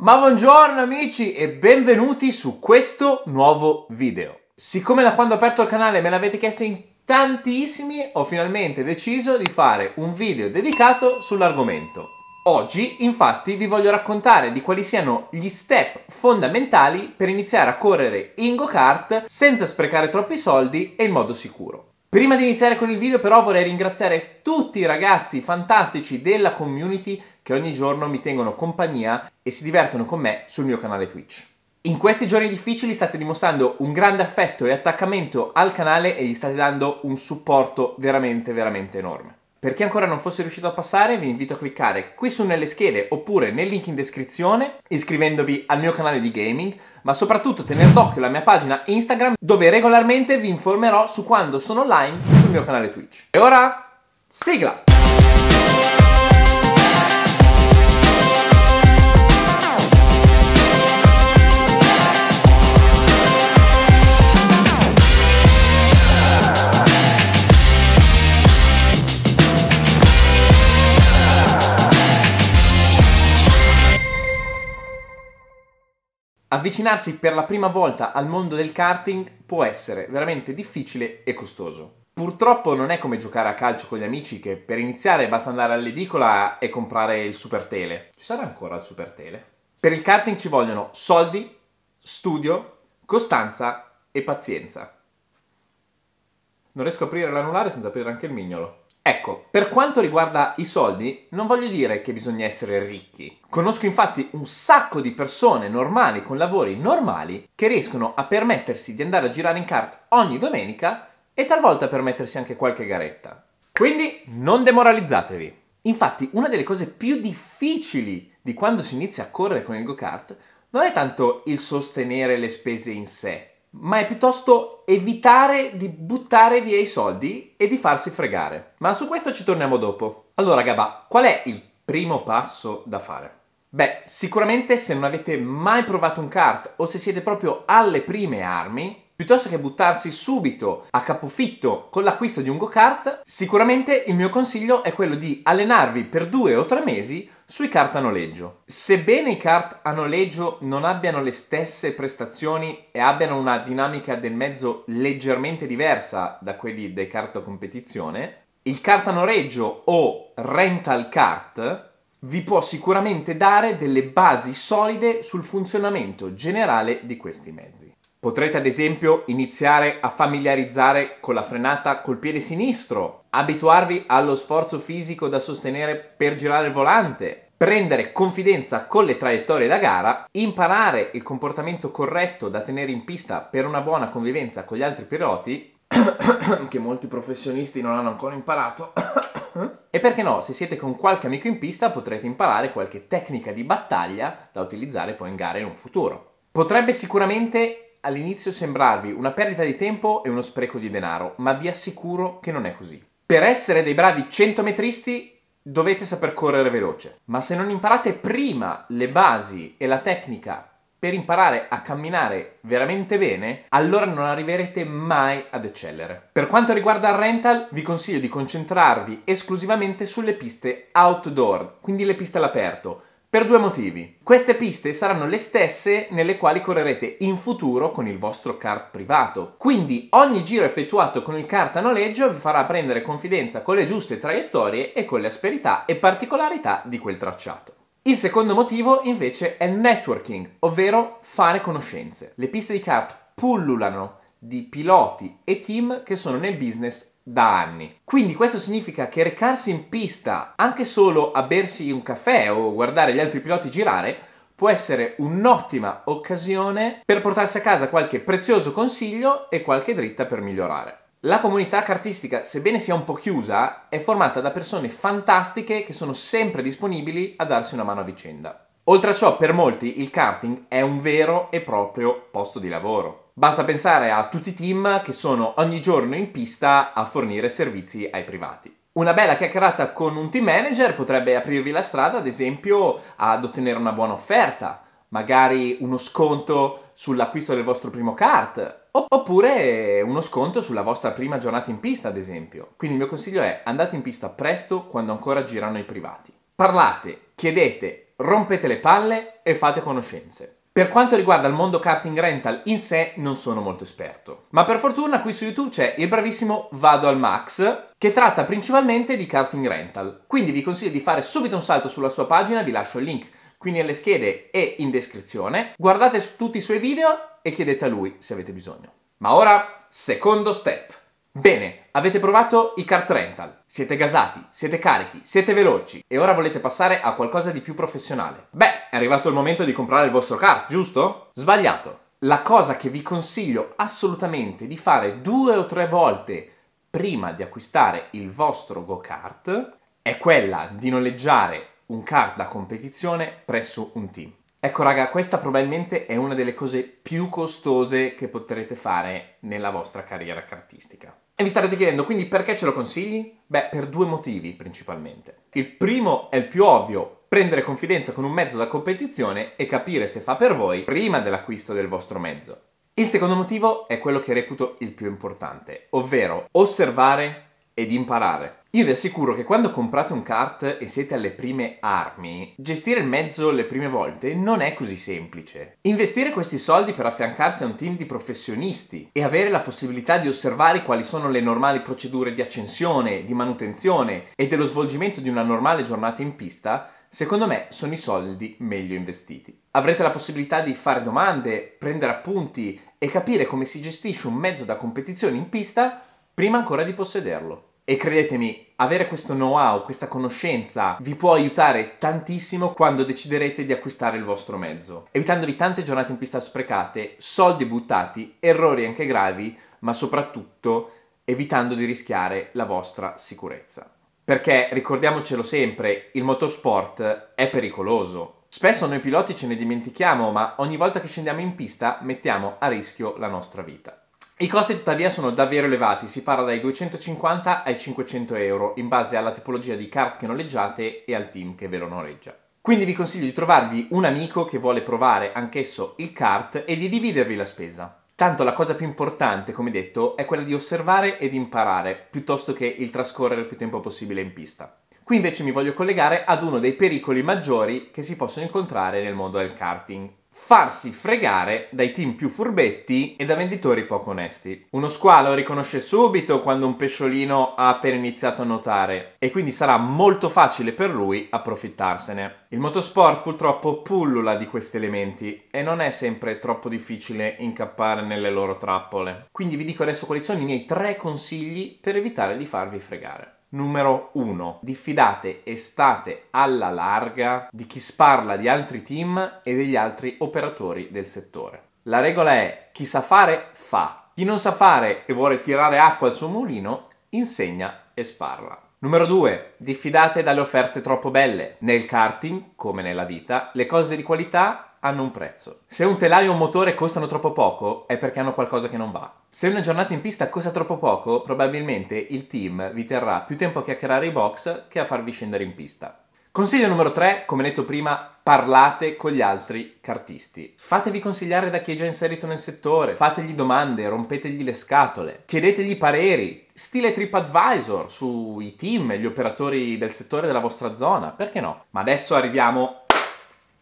Ma buongiorno amici e benvenuti su questo nuovo video. Siccome da quando ho aperto il canale me l'avete chiesto in tantissimi, ho finalmente deciso di fare un video dedicato sull'argomento. Oggi infatti vi voglio raccontare di quali siano gli step fondamentali per iniziare a correre in go-kart senza sprecare troppi soldi e in modo sicuro. Prima di iniziare con il video però vorrei ringraziare tutti i ragazzi fantastici della community che ogni giorno mi tengono compagnia e si divertono con me sul mio canale Twitch. In questi giorni difficili state dimostrando un grande affetto e attaccamento al canale e gli state dando un supporto veramente veramente enorme. Per chi ancora non fosse riuscito a passare, vi invito a cliccare qui su nelle schede oppure nel link in descrizione, iscrivendovi al mio canale di gaming, ma soprattutto tenere d'occhio la mia pagina Instagram, dove regolarmente vi informerò su quando sono online sul mio canale Twitch. E ora, sigla! Avvicinarsi per la prima volta al mondo del karting può essere veramente difficile e costoso. Purtroppo non è come giocare a calcio con gli amici che per iniziare basta andare all'edicola e comprare il super tele. Ci sarà ancora il super tele? Per il karting ci vogliono soldi, studio, costanza e pazienza. Non riesco a aprire l'anulare senza aprire anche il mignolo. Ecco, per quanto riguarda i soldi, non voglio dire che bisogna essere ricchi. Conosco infatti un sacco di persone normali con lavori normali che riescono a permettersi di andare a girare in kart ogni domenica e talvolta permettersi anche qualche garetta. Quindi non demoralizzatevi. Infatti, una delle cose più difficili di quando si inizia a correre con il go-kart non è tanto il sostenere le spese in sé, ma è piuttosto evitare di buttare via i soldi e di farsi fregare. Ma su questo ci torniamo dopo. Allora, Gaba, qual è il primo passo da fare? Beh, sicuramente se non avete mai provato un kart o se siete proprio alle prime armi, piuttosto che buttarsi subito a capofitto con l'acquisto di un go-kart, sicuramente il mio consiglio è quello di allenarvi per due o tre mesi sui kart a noleggio. Sebbene i kart a noleggio non abbiano le stesse prestazioni e abbiano una dinamica del mezzo leggermente diversa da quelli dei kart a competizione, il kart a noleggio o rental kart vi può sicuramente dare delle basi solide sul funzionamento generale di questi mezzi. Potrete ad esempio iniziare a familiarizzare con la frenata col piede sinistro, abituarvi allo sforzo fisico da sostenere per girare il volante, prendere confidenza con le traiettorie da gara, imparare il comportamento corretto da tenere in pista per una buona convivenza con gli altri piloti, che molti professionisti non hanno ancora imparato. e perché no, se siete con qualche amico in pista potrete imparare qualche tecnica di battaglia da utilizzare poi in gara in un futuro. Potrebbe sicuramente all'inizio sembrarvi una perdita di tempo e uno spreco di denaro, ma vi assicuro che non è così. Per essere dei bravi 100 metristi dovete saper correre veloce, ma se non imparate prima le basi e la tecnica per imparare a camminare veramente bene, allora non arriverete mai ad eccellere. Per quanto riguarda il rental, vi consiglio di concentrarvi esclusivamente sulle piste outdoor, quindi le piste all'aperto, per due motivi. Queste piste saranno le stesse nelle quali correrete in futuro con il vostro kart privato. Quindi ogni giro effettuato con il kart a noleggio vi farà prendere confidenza con le giuste traiettorie e con le asperità e particolarità di quel tracciato. Il secondo motivo invece è networking, ovvero fare conoscenze. Le piste di kart pullulano di piloti e team che sono nel business da anni. Quindi questo significa che recarsi in pista anche solo a bersi un caffè o guardare gli altri piloti girare può essere un'ottima occasione per portarsi a casa qualche prezioso consiglio e qualche dritta per migliorare. La comunità cartistica, sebbene sia un po' chiusa, è formata da persone fantastiche che sono sempre disponibili a darsi una mano a vicenda. Oltre a ciò, per molti il karting è un vero e proprio posto di lavoro. Basta pensare a tutti i team che sono ogni giorno in pista a fornire servizi ai privati. Una bella chiacchierata con un team manager potrebbe aprirvi la strada, ad esempio, ad ottenere una buona offerta, magari uno sconto sull'acquisto del vostro primo kart, oppure uno sconto sulla vostra prima giornata in pista, ad esempio. Quindi il mio consiglio è andate in pista presto quando ancora girano i privati. Parlate, chiedete, rompete le palle e fate conoscenze. Per quanto riguarda il mondo karting rental in sé non sono molto esperto, ma per fortuna qui su YouTube c'è il bravissimo Vado al Max che tratta principalmente di karting rental, quindi vi consiglio di fare subito un salto sulla sua pagina, vi lascio il link qui nelle schede e in descrizione, guardate tutti i suoi video e chiedete a lui se avete bisogno. Ma ora, secondo step! Bene, avete provato i kart rental, siete gasati, siete carichi, siete veloci e ora volete passare a qualcosa di più professionale. Beh, è arrivato il momento di comprare il vostro kart, giusto? Sbagliato. La cosa che vi consiglio assolutamente di fare due o tre volte prima di acquistare il vostro go-kart è quella di noleggiare un kart da competizione presso un team. Ecco raga, questa probabilmente è una delle cose più costose che potrete fare nella vostra carriera cartistica. E vi starete chiedendo quindi perché ce lo consigli? Beh, per due motivi principalmente. Il primo è il più ovvio, prendere confidenza con un mezzo da competizione e capire se fa per voi prima dell'acquisto del vostro mezzo. Il secondo motivo è quello che reputo il più importante, ovvero osservare e di imparare. Io vi assicuro che quando comprate un kart e siete alle prime armi, gestire il mezzo le prime volte non è così semplice. Investire questi soldi per affiancarsi a un team di professionisti e avere la possibilità di osservare quali sono le normali procedure di accensione, di manutenzione e dello svolgimento di una normale giornata in pista secondo me sono i soldi meglio investiti. Avrete la possibilità di fare domande, prendere appunti e capire come si gestisce un mezzo da competizione in pista prima ancora di possederlo. E credetemi, avere questo know-how, questa conoscenza vi può aiutare tantissimo quando deciderete di acquistare il vostro mezzo, evitandovi tante giornate in pista sprecate, soldi buttati, errori anche gravi, ma soprattutto evitando di rischiare la vostra sicurezza. Perché ricordiamocelo sempre, il motorsport è pericoloso. Spesso noi piloti ce ne dimentichiamo, ma ogni volta che scendiamo in pista mettiamo a rischio la nostra vita. I costi tuttavia sono davvero elevati, si parla dai 250 ai 500 euro in base alla tipologia di kart che noleggiate e al team che ve lo noleggia. Quindi vi consiglio di trovarvi un amico che vuole provare anch'esso il kart e di dividervi la spesa. Tanto la cosa più importante, come detto, è quella di osservare ed imparare, piuttosto che il trascorrere il più tempo possibile in pista. Qui invece mi voglio collegare ad uno dei pericoli maggiori che si possono incontrare nel mondo del karting, farsi fregare dai team più furbetti e da venditori poco onesti. Uno squalo riconosce subito quando un pesciolino ha appena iniziato a nuotare e quindi sarà molto facile per lui approfittarsene. Il motorsport purtroppo pullula di questi elementi e non è sempre troppo difficile incappare nelle loro trappole. Quindi vi dico adesso quali sono i miei tre consigli per evitare di farvi fregare. Numero 1. Diffidate e state alla larga di chi sparla di altri team e degli altri operatori del settore. La regola è chi sa fare fa, chi non sa fare e vuole tirare acqua al suo mulino insegna e sparla. Numero 2. Diffidate dalle offerte troppo belle. Nel karting, come nella vita, le cose di qualità hanno un prezzo. Se un telaio o un motore costano troppo poco, è perché hanno qualcosa che non va. Se una giornata in pista costa troppo poco, probabilmente il team vi terrà più tempo a chiacchierare i box che a farvi scendere in pista. Consiglio numero 3, come detto prima, parlate con gli altri cartisti. Fatevi consigliare da chi è già inserito nel settore, fategli domande, rompetegli le scatole, chiedetegli pareri, stile TripAdvisor sui team, gli operatori del settore della vostra zona, perché no? Ma adesso arriviamo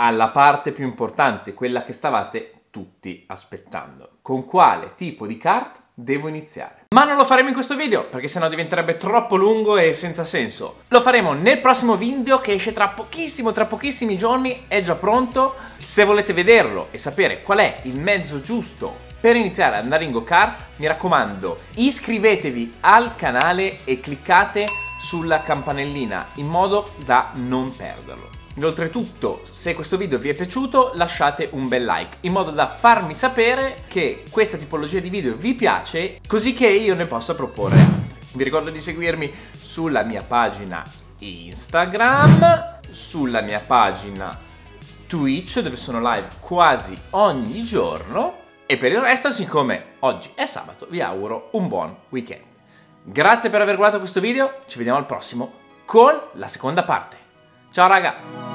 alla parte più importante, quella che stavate tutti aspettando. Con quale tipo di kart devo iniziare? Ma non lo faremo in questo video, perché sennò diventerebbe troppo lungo e senza senso. Lo faremo nel prossimo video che esce tra pochissimo, tra pochissimi giorni, è già pronto. Se volete vederlo e sapere qual è il mezzo giusto per iniziare ad andare in go-kart, mi raccomando, iscrivetevi al canale e cliccate sulla campanellina in modo da non perderlo. Oltretutto, se questo video vi è piaciuto, lasciate un bel like, in modo da farmi sapere che questa tipologia di video vi piace, così che io ne possa proporre altri. Vi ricordo di seguirmi sulla mia pagina Instagram, sulla mia pagina Twitch, dove sono live quasi ogni giorno. E per il resto, siccome oggi è sabato, vi auguro un buon weekend. Grazie per aver guardato questo video, ci vediamo al prossimo con la seconda parte. Ciao raga!